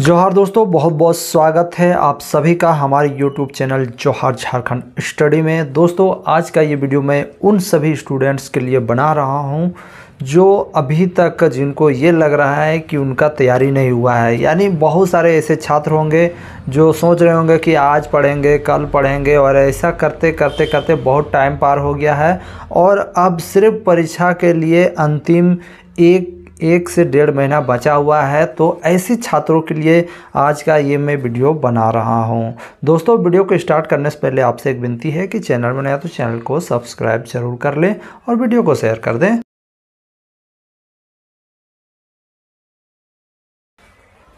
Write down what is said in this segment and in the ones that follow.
जोहार दोस्तों बहुत बहुत स्वागत है आप सभी का हमारे यूट्यूब चैनल जोहार झारखंड स्टडी में दोस्तों आज का ये वीडियो मैं उन सभी स्टूडेंट्स के लिए बना रहा हूँ जो अभी तक जिनको ये लग रहा है कि उनका तैयारी नहीं हुआ है यानी बहुत सारे ऐसे छात्र होंगे जो सोच रहे होंगे कि आज पढ़ेंगे कल पढ़ेंगे और ऐसा करते करते करते बहुत टाइम पार हो गया है और अब सिर्फ परीक्षा के लिए अंतिम एक एक से डेढ़ महीना बचा हुआ है तो ऐसे छात्रों के लिए आज का ये मैं वीडियो बना रहा हूँ दोस्तों वीडियो को स्टार्ट करने से पहले आपसे एक विनती है कि चैनल में नया तो चैनल को सब्सक्राइब जरूर कर लें और वीडियो को शेयर कर दें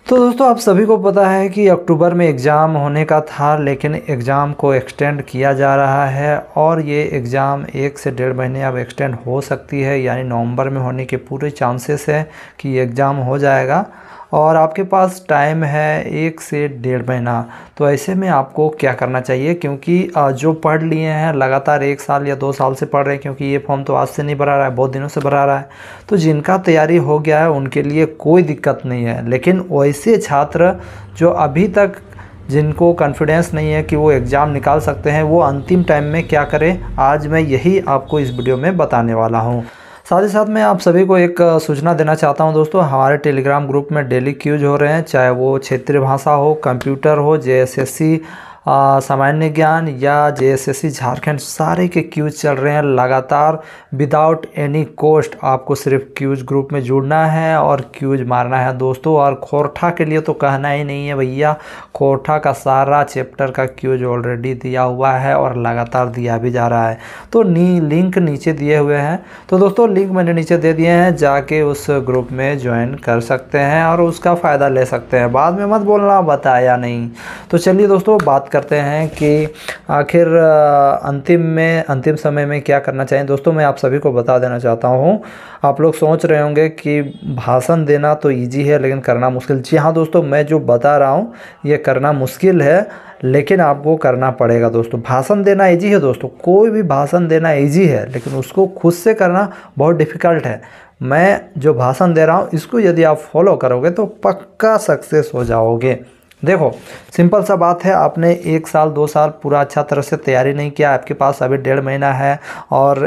तो दोस्तों आप सभी को पता है कि अक्टूबर में एग्ज़ाम होने का था लेकिन एग्ज़ाम को एक्सटेंड किया जा रहा है और ये एग्ज़ाम एक से डेढ़ महीने अब एक्सटेंड हो सकती है यानी नवंबर में होने के पूरे चांसेस हैं कि एग्ज़ाम हो जाएगा और आपके पास टाइम है एक से डेढ़ महीना तो ऐसे में आपको क्या करना चाहिए क्योंकि जो पढ़ लिए हैं लगातार एक साल या दो साल से पढ़ रहे हैं क्योंकि ये फॉर्म तो आज से नहीं भरा रहा है बहुत दिनों से भरा रहा है तो जिनका तैयारी हो गया है उनके लिए कोई दिक्कत नहीं है लेकिन वैसे छात्र जो अभी तक जिनको कॉन्फिडेंस नहीं है कि वो एग्ज़ाम निकाल सकते हैं वो अंतिम टाइम में क्या करें आज मैं यही आपको इस वीडियो में बताने वाला हूँ साथ ही साथ मैं आप सभी को एक सूचना देना चाहता हूं दोस्तों हमारे टेलीग्राम ग्रुप में डेली क्यूज हो रहे हैं चाहे वो क्षेत्रीय भाषा हो कंप्यूटर हो जे सामान्य ज्ञान या जे झारखंड सारे के क्यूज चल रहे हैं लगातार विदाउट एनी कोस्ट आपको सिर्फ क्यूज ग्रुप में जुड़ना है और क्यूज मारना है दोस्तों और खोरठा के लिए तो कहना ही नहीं है भैया खोरठा का सारा चैप्टर का क्यूज ऑलरेडी दिया हुआ है और लगातार दिया भी जा रहा है तो नी लिंक नीचे दिए हुए हैं तो दोस्तों लिंक मैंने नीचे दे दिए हैं जाके उस ग्रुप में ज्वाइन कर सकते हैं और उसका फ़ायदा ले सकते हैं बाद में मत बोलना बताया नहीं तो चलिए दोस्तों बात करते हैं कि आखिर अंतिम में अंतिम समय में क्या करना चाहिए दोस्तों मैं आप सभी को बता देना चाहता हूँ आप लोग सोच रहे होंगे कि भाषण देना तो ईजी है लेकिन करना मुश्किल जी हाँ दोस्तों मैं जो बता रहा हूँ ये करना मुश्किल है लेकिन आपको करना पड़ेगा दोस्तों भाषण देना ईजी है दोस्तों कोई भी भाषण देना ईजी है लेकिन उसको खुद से करना बहुत डिफ़िकल्ट है मैं जो भाषण दे रहा हूँ इसको यदि आप फॉलो करोगे तो पक्का सक्सेस हो जाओगे देखो सिंपल सा बात है आपने एक साल दो साल पूरा अच्छा तरह से तैयारी नहीं किया आपके पास अभी डेढ़ महीना है और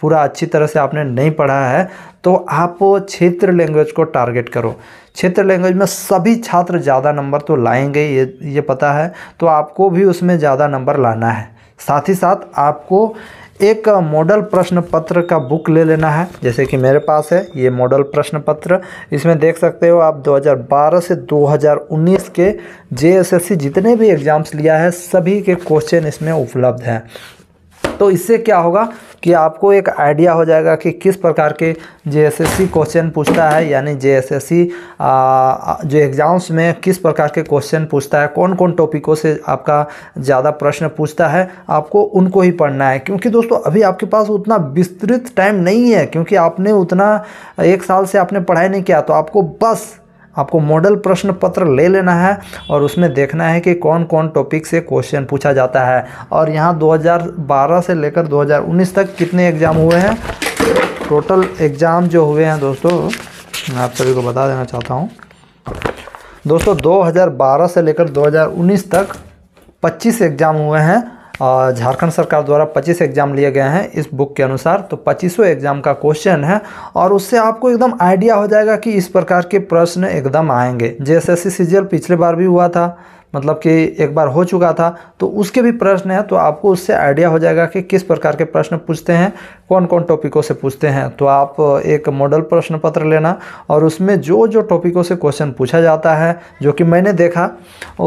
पूरा अच्छी तरह से आपने नहीं पढ़ा है तो आप क्षेत्र लैंग्वेज को टारगेट करो क्षेत्र लैंग्वेज में सभी छात्र ज़्यादा नंबर तो लाएंगे ये ये पता है तो आपको भी उसमें ज़्यादा नंबर लाना है साथ ही साथ आपको एक मॉडल प्रश्न पत्र का बुक ले लेना है जैसे कि मेरे पास है ये मॉडल प्रश्न पत्र इसमें देख सकते हो आप 2012 से 2019 के जेएसएससी जितने भी एग्ज़ाम्स लिया है सभी के क्वेश्चन इसमें उपलब्ध हैं तो इससे क्या होगा कि आपको एक आइडिया हो जाएगा कि किस प्रकार के जेएसएससी क्वेश्चन पूछता है यानी जेएसएससी जो एग्ज़ाम्स में किस प्रकार के क्वेश्चन पूछता है कौन कौन टॉपिकों से आपका ज़्यादा प्रश्न पूछता है आपको उनको ही पढ़ना है क्योंकि दोस्तों अभी आपके पास उतना विस्तृत टाइम नहीं है क्योंकि आपने उतना एक साल से आपने पढ़ाई नहीं किया तो आपको बस आपको मॉडल प्रश्न पत्र ले लेना है और उसमें देखना है कि कौन कौन टॉपिक से क्वेश्चन पूछा जाता है और यहाँ 2012 से लेकर 2019 तक कितने एग्ज़ाम हुए हैं टोटल एग्ज़ाम जो हुए हैं दोस्तों मैं आप सभी को बता देना चाहता हूँ दोस्तों 2012 से लेकर 2019 तक 25 एग्ज़ाम हुए हैं झारखंड सरकार द्वारा 25 एग्ज़ाम लिए गए हैं इस बुक के अनुसार तो पच्चीसों एग्ज़ाम का क्वेश्चन है और उससे आपको एकदम आइडिया हो जाएगा कि इस प्रकार के प्रश्न एकदम आएंगे जे एस एस पिछले बार भी हुआ था मतलब कि एक बार हो चुका था तो उसके भी प्रश्न हैं तो आपको उससे आइडिया हो जाएगा कि किस प्रकार के प्रश्न पूछते हैं कौन कौन टॉपिकों से पूछते हैं तो आप एक मॉडल प्रश्न पत्र लेना और उसमें जो जो टॉपिकों से क्वेश्चन पूछा जाता है जो कि मैंने देखा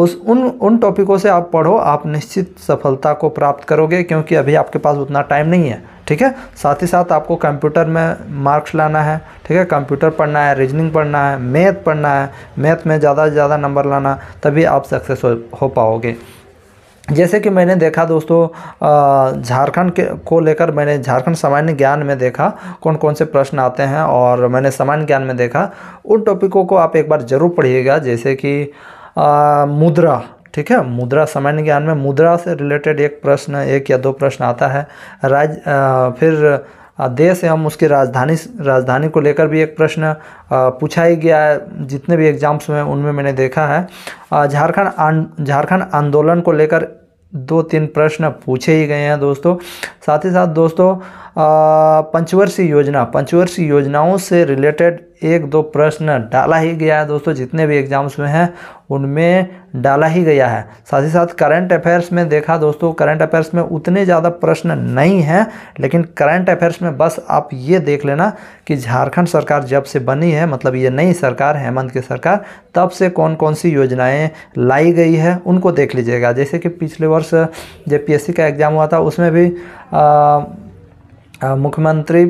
उस उन उन टॉपिकों से आप पढ़ो आप निश्चित सफलता को प्राप्त करोगे क्योंकि अभी आपके पास उतना टाइम नहीं है ठीक है साथ ही साथ आपको कंप्यूटर में मार्क्स लाना है ठीक है कंप्यूटर पढ़ना है रीजनिंग पढ़ना है मैथ पढ़ना है मैथ में ज़्यादा से ज़्यादा नंबर लाना तभी आप सक्सेस हो, हो पाओगे जैसे कि मैंने देखा दोस्तों झारखंड के को लेकर मैंने झारखंड सामान्य ज्ञान में देखा कौन कौन से प्रश्न आते हैं और मैंने सामान्य ज्ञान में देखा उन टॉपिकों को आप एक बार ज़रूर पढ़िएगा जैसे कि आ, मुद्रा ठीक है मुद्रा सामान्य ज्ञान में मुद्रा से रिलेटेड एक प्रश्न एक या दो प्रश्न आता है राज आ, फिर देश एवं उसकी राजधानी राजधानी को लेकर भी एक प्रश्न पूछा ही गया है जितने भी एग्जाम्स में उनमें मैंने देखा है झारखंड झारखंड आंदोलन को लेकर दो तीन प्रश्न पूछे ही गए हैं दोस्तों साथ ही साथ दोस्तों पंचवर्षीय योजना पंचवर्षीय योजनाओं से रिलेटेड एक दो प्रश्न डाला ही गया है दोस्तों जितने भी एग्जाम्स में हैं उनमें डाला ही गया है साथ ही साथ करंट अफेयर्स में देखा दोस्तों करंट अफेयर्स में उतने ज़्यादा प्रश्न नहीं हैं लेकिन करंट अफेयर्स में बस आप ये देख लेना कि झारखंड सरकार जब से बनी है मतलब ये नई सरकार हेमंत की सरकार तब से कौन कौन सी योजनाएँ लाई गई है उनको देख लीजिएगा जैसे कि पिछले वर्ष जे पी का एग्ज़ाम हुआ था उसमें भी आ, मुख्यमंत्री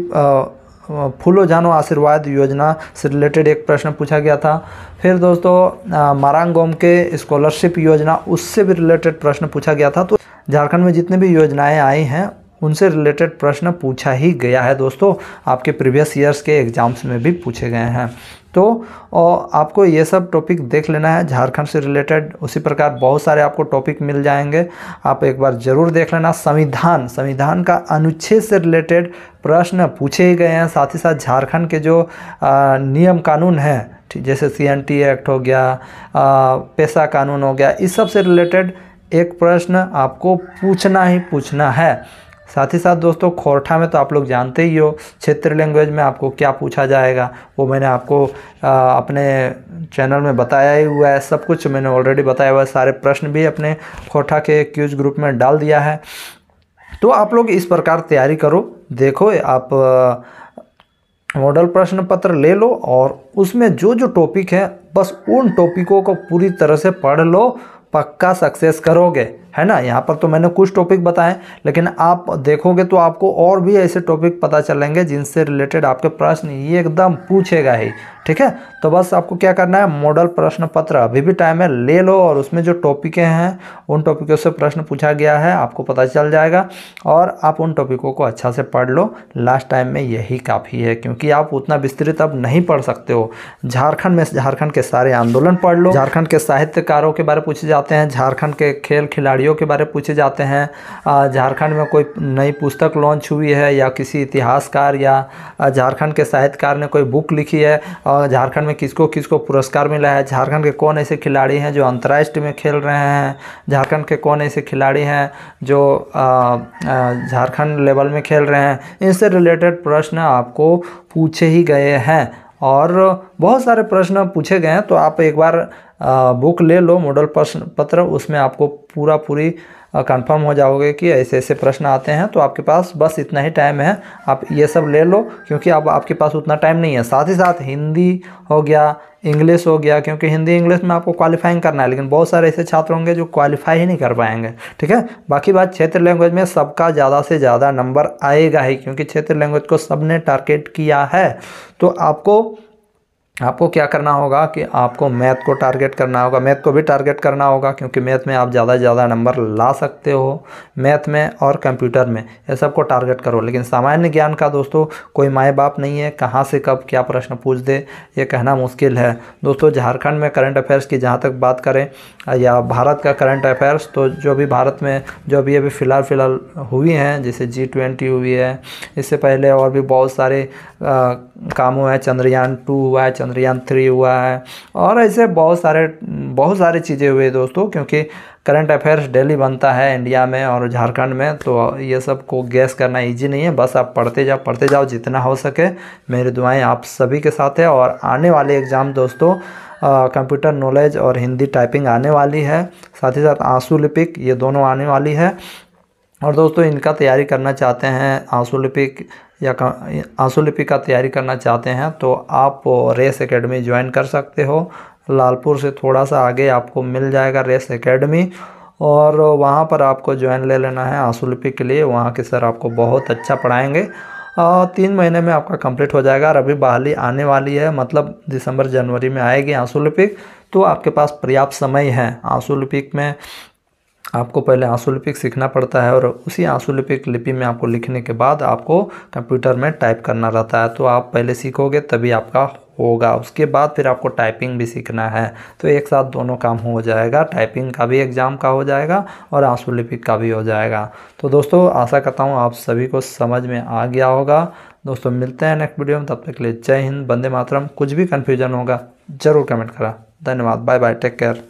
फूलो जानो आशीर्वाद योजना से रिलेटेड एक प्रश्न पूछा गया था फिर दोस्तों मारांगोम के स्कॉलरशिप योजना उससे भी रिलेटेड प्रश्न पूछा गया था तो झारखंड में जितने भी योजनाएं आई हैं उनसे रिलेटेड प्रश्न पूछा ही गया है दोस्तों आपके प्रीवियस ईयर्स के एग्ज़ाम्स में भी पूछे गए हैं तो आपको ये सब टॉपिक देख लेना है झारखंड से रिलेटेड उसी प्रकार बहुत सारे आपको टॉपिक मिल जाएंगे आप एक बार ज़रूर देख लेना संविधान संविधान का अनुच्छेद से रिलेटेड प्रश्न पूछे ही गए हैं साथ ही साथ झारखंड के जो आ, नियम कानून हैं जैसे सी एक्ट हो गया आ, पैसा कानून हो गया इस सब से रिलेटेड एक प्रश्न आपको पूछना ही पूछना है साथ ही साथ दोस्तों खोरठा में तो आप लोग जानते ही हो क्षेत्र लैंग्वेज में आपको क्या पूछा जाएगा वो मैंने आपको आ, अपने चैनल में बताया ही हुआ है सब कुछ मैंने ऑलरेडी बताया हुआ है सारे प्रश्न भी अपने खोरठा के क्यूज ग्रुप में डाल दिया है तो आप लोग इस प्रकार तैयारी करो देखो आप मॉडल प्रश्न पत्र ले लो और उसमें जो जो टॉपिक है बस उन टॉपिकों को पूरी तरह से पढ़ लो पक्का सक्सेस करोगे है ना यहाँ पर तो मैंने कुछ टॉपिक बताए लेकिन आप देखोगे तो आपको और भी ऐसे टॉपिक पता चलेंगे जिनसे रिलेटेड आपके प्रश्न ये एकदम पूछेगा ही ठीक है तो बस आपको क्या करना है मॉडल प्रश्न पत्र अभी भी टाइम है ले लो और उसमें जो टॉपिकें हैं उन टॉपिकों से प्रश्न पूछा गया है आपको पता चल जाएगा और आप उन टॉपिकों को अच्छा से पढ़ लो लास्ट टाइम में यही काफ़ी है क्योंकि आप उतना विस्तृत अब नहीं पढ़ सकते हो झारखंड में झारखंड के सारे आंदोलन पढ़ लो झारखंड के साहित्यकारों के बारे में पूछे जाते हैं झारखंड के खेल खिलाड़ियों कवियों के बारे में पूछे जाते हैं झारखंड में कोई नई पुस्तक लॉन्च हुई है या किसी इतिहासकार या झारखंड के साहित्यकार ने कोई बुक लिखी है और झारखंड में किसको किसको पुरस्कार मिला है झारखंड के कौन ऐसे खिलाड़ी हैं जो अंतर्राष्ट्रीय में खेल रहे हैं झारखंड के कौन ऐसे खिलाड़ी हैं जो झारखंड लेवल में खेल रहे हैं इनसे रिलेटेड प्रश्न आपको पूछे ही गए हैं और बहुत सारे प्रश्न पूछे गए हैं तो आप एक बार बुक ले लो मॉडल प्रश्न पत्र उसमें आपको पूरा पूरी कंफर्म हो जाओगे कि ऐसे ऐसे प्रश्न आते हैं तो आपके पास बस इतना ही टाइम है आप ये सब ले लो क्योंकि अब आपके पास उतना टाइम नहीं है साथ ही साथ हिंदी हो गया इंग्लिश हो गया क्योंकि हिंदी इंग्लिश में आपको क्वालिफाइंग करना है लेकिन बहुत सारे ऐसे छात्र होंगे जो क्वालिफाई ही नहीं कर पाएंगे ठीक है बाकी बात क्षेत्र लैंग्वेज में सबका ज़्यादा से ज़्यादा नंबर आएगा ही क्योंकि क्षेत्र लैंग्वेज को सब ने टारगेट किया है तो आपको आपको क्या करना होगा कि आपको मैथ को टारगेट करना होगा मैथ को भी टारगेट करना होगा क्योंकि मैथ में आप ज़्यादा से ज़्यादा नंबर ला सकते हो मैथ में और कंप्यूटर में ये को टारगेट करो लेकिन सामान्य ज्ञान का दोस्तों कोई माए बाप नहीं है कहाँ से कब क्या प्रश्न पूछ दे ये कहना मुश्किल है दोस्तों झारखंड में करंट अफेयर्स की जहाँ तक बात करें या भारत का करंट अफेयर्स तो जो भी भारत में जो भी अभी फ़िलहाल फ़िलहाल हुई हैं जैसे जी ट्वेंटी हुई है इससे पहले और भी बहुत सारे काम हुए हैं चंद्रयान टू हुआ है चंद्रयान थ्री हुआ है और ऐसे बहुत सारे बहुत सारी चीज़ें हुई दोस्तों क्योंकि करंट अफेयर्स डेली बनता है इंडिया में और झारखंड में तो ये सब को गैस करना इजी नहीं है बस आप पढ़ते जाओ पढ़ते जाओ जितना हो सके मेरी दुआएं आप सभी के साथ है और आने वाले एग्ज़ाम दोस्तों कंप्यूटर नॉलेज और हिंदी टाइपिंग आने वाली है साथ ही साथ आंसू लिपिक ये दोनों आने वाली है और दोस्तों इनका तैयारी करना चाहते हैं आंसू लिपिक या आंसू का तैयारी करना चाहते हैं तो आप रेस एकेडमी ज्वाइन कर सकते हो लालपुर से थोड़ा सा आगे आपको मिल जाएगा रेस एकेडमी और वहाँ पर आपको ज्वाइन ले लेना है आंसू के लिए वहाँ के सर आपको बहुत अच्छा पढ़ाएंगे तीन महीने में आपका कंप्लीट हो जाएगा और अभी बहाली आने वाली है मतलब दिसंबर जनवरी में आएगी आंसू तो आपके पास पर्याप्त समय है आंसू में आपको पहले आंसू लिपिक सीखना पड़ता है और उसी आंसू लिपिक लिपि में आपको लिखने के बाद आपको कंप्यूटर में टाइप करना रहता है तो आप पहले सीखोगे तभी आपका होगा उसके बाद फिर आपको टाइपिंग भी सीखना है तो एक साथ दोनों काम हो जाएगा टाइपिंग का भी एग्ज़ाम का हो जाएगा और आंसू लिपिक का भी हो जाएगा तो दोस्तों आशा करता हूँ आप सभी को समझ में आ गया होगा दोस्तों मिलते हैं नेक्स्ट वीडियो में तब तक के लिए जय हिंद बंदे मातरम कुछ भी कन्फ्यूजन होगा ज़रूर कमेंट करा धन्यवाद बाय बाय टेक केयर